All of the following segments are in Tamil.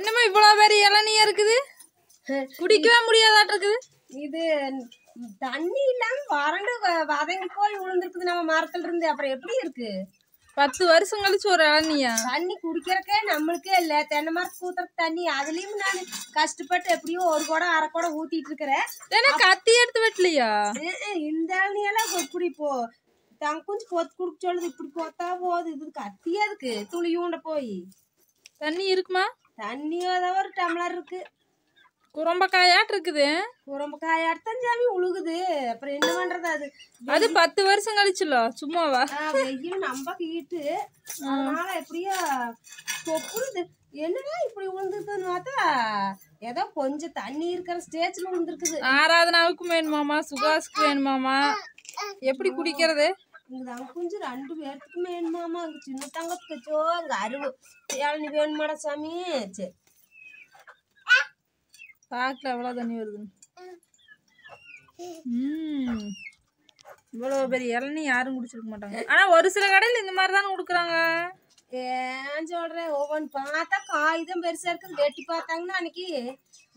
என்னமா இவ்வளவு பெரிய இளநியா இருக்குது குடிக்கவே முடியாதாட்டு இருக்குது இது தண்ணி இல்லாம வறண்டு வதங்கி போய் விழுந்துருக்குது நம்ம மரத்துல இருந்து அப்புறம் எப்படி இருக்கு பத்து வருஷம் கழிச்சு ஒரு இளநியா தண்ணி குடிக்கிறக்கே நம்மளுக்கே இல்ல தென்னை மரத்து ஊத்துற தண்ணி அதுலயும் நான் கஷ்டப்பட்டு எப்படியும் ஒரு குடம் அரை குடம் ஊத்திட்டு இருக்கிறேன் ஏன்னா கத்தி எடுத்து வெட்டலையா இந்த இளநியெல்லாம் இப்படி போ தங்க கொஞ்சம் பொத்து குடுக்க சொல்லுது இப்படி போத்தா போகுது இது கத்தியா இருக்கு துளி போய் தண்ணி இருக்குமா தண்ணியோதான் ஒரு டம்ளர் இருக்கு குரம்பக்காயாட்டு இருக்குது குரம்பக்காயாட்டு தான் சாமி உழுகுது அப்புறம் என்ன பண்றது அது அது பத்து வருஷம் கழிச்சுல சும்மாவா வெயில் நம்ம கீட்டு அதனால எப்படியோ தொப்புது என்னடா இப்படி விழுந்துருக்குன்னு பார்த்தா ஏதோ கொஞ்சம் தண்ணி இருக்கிற ஸ்டேஜ்ல விழுந்துருக்குது ஆராதனாவுக்கும் வேணுமாமா சுகாஸ்க்கு வேணுமாமா எப்படி குடிக்கிறது இங்கே குஞ்சு ரெண்டு பேர்த்துக்கு வேணுமாமா அங்கே சின்ன தங்கத்துக்கு வச்சோ அங்கே அருவு ஏழனி வேணுமாடா சாமி சரி பாக்கல எவ்வளோ தண்ணி வருதுன்னு ம் இவ்வளோ பெரிய இளநி யாரும் குடிச்சிருக்க மாட்டாங்க ஆனா ஒரு சில கடையில இந்த மாதிரி குடுக்குறாங்க கொடுக்குறாங்க ஏன் சொல்கிறேன் ஒவ்வொன்று பார்த்தா காய் தான் பெருசாக இருக்குது வெட்டி பார்த்தாங்கன்னா அன்னைக்கு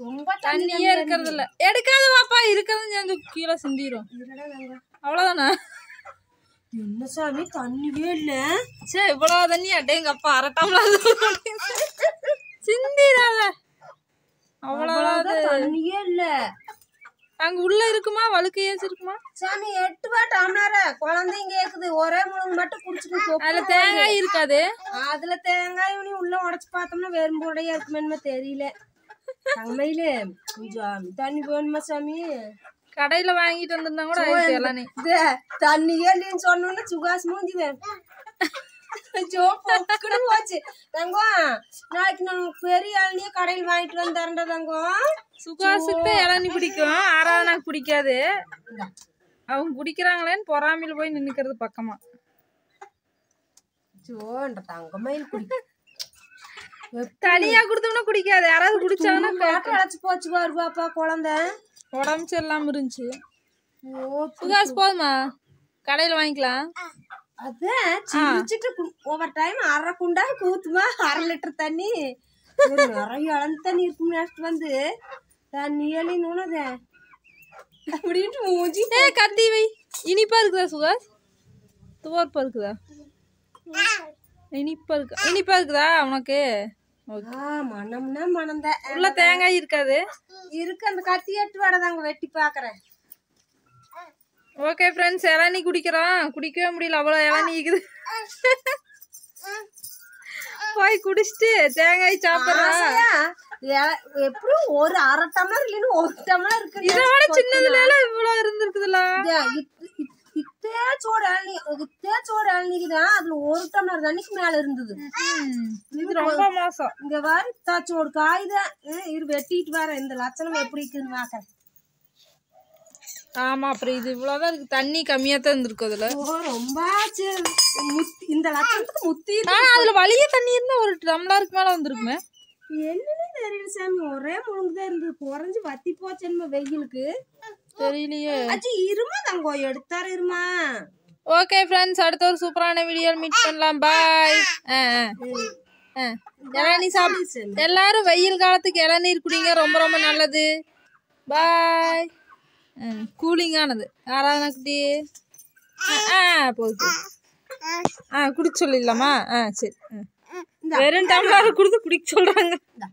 ரொம்ப தண்ணியே இருக்கிறது இல்ல எடுக்காத பாப்பா இருக்கிறது கீழே சிந்திடும் அவ்வளவுதானா என்ன சாமி தண்ணியே இல்ல சே இவ்வளவு தண்ணி அடேங்க அப்பா அரட்டாமல சிந்திடாத அவ்வளவு தண்ணியே இல்ல அங்க உள்ள இருக்குமா வழுக்க ஏச்சு சாமி எட்டு வா டம்ளர குழந்தைங்க கேக்குது ஒரே முழுங்கு மட்டும் குடிச்சிட்டு அதுல தேங்காய் இருக்காது அதுல தேங்காய் இவனி உள்ள உடைச்சு பார்த்தோம்னா வெறும்புடையா இருக்குமேன்னு தெரியல தங்கையில கொஞ்சம் தண்ணி போகணுமா சாமி கடையில வாங்கிட்டு வந்திருந்தா கூட எல்லாம் தண்ணியே இல்லைன்னு சொன்னோம்னா சுகாஸ் மூஞ்சிவேன் போச்சு நம்ம பெரிய கடையில் வாங்கிட்டு பிடிக்கும் பிடிக்காது அவங்க குடிக்கிறாங்களேன்னு பொறாமையில் போய் நின்னுக்கிறது பக்கமா தனியா குடுத்தோம்னா குடிக்காது யாராவது குடிச்சாங்கன்னா போச்சு பாரு பாப்பா குழந்தை உடம்பு சரியில்லாமல் இருந்துச்சு சுகாஸ் போதுமா கடையில் வாங்கிக்கலாம் அதான் ஓவர் டைம் அரை குண்டா ஊத்துமா அரை லிட்டர் தண்ணி நிறைய அளவு தண்ணி இருக்கும் நெக்ஸ்ட் வந்து தண்ணி எழுந்தது அப்படின்ட்டு மூஞ்சி ஏ கத்தி வை இனிப்பா இருக்குதா சுகாஸ் துவர்ப்பா இருக்குதா இனிப்பா இருக்கு இனிப்பா இருக்குதா உனக்கு மனம்னா மனம்தான் உள்ள தேங்காய் இருக்காது இருக்கு அந்த கத்தி எட்டு வடதாங்க வெட்டி பாக்குறேன் ஓகே ஃப்ரெண்ட்ஸ் இளநி குடிக்கிறான் குடிக்கவே முடியல அவ்வளோ இளநி இருக்குது போய் குடிச்சிட்டு தேங்காய் சாப்பிட்றான் எப்படியும் ஒரு அரை டம்ளர் இல்லைன்னு ஒரு டம்ளர் இருக்கு இதோட சின்னதுல இவ்வளவு இருந்திருக்குதுல்ல தேச்சோட இளநீ தேச்சோட இளநீக்கு தான் அதுல ஒரு டம்ளர் தண்ணிக்கு மேல இருந்தது இது ரொம்ப மோசம் இந்த வாரி தேச்சோடு காய்தான் இரு வெட்டிட்டு வரேன் இந்த லட்சணம் எப்படி இருக்குன்னு பாக்குறேன் ஆமா அப்புறம் இது இவ்வளவுதான் இருக்கு தண்ணி கம்மியா தான் இருந்திருக்கு அதுல ரொம்ப இந்த லட்சணத்துக்கு முத்தி ஆனா அதுல வலிய தண்ணி இருந்தா ஒரு டம்ளருக்கு மேல வந்திருக்குமே என்னன்னு தெரியல சாமி ஒரே முழுங்குதான் இருந்தது குறைஞ்சு வத்தி போச்சேன்மா வெயிலுக்கு தெரியலையே அச்சு இருமா தங்கோ எடுத்தாரு இருமா ஓகே ஃப்ரெண்ட்ஸ் அடுத்த ஒரு சூப்பரான வீடியோ மீட் பண்ணலாம் பாய் இளநீ சாப்பிடுச்சு எல்லாரும் வெயில் காலத்துக்கு இளநீர் குடிங்க ரொம்ப ரொம்ப நல்லது பாய் கூலிங்கானது யாராவது குட்டி ஆ போகுது ஆ குடிச்சு ஆ சரி ஆ வெறும் டம்ளர் கொடுத்து குடிக்க சொல்றாங்க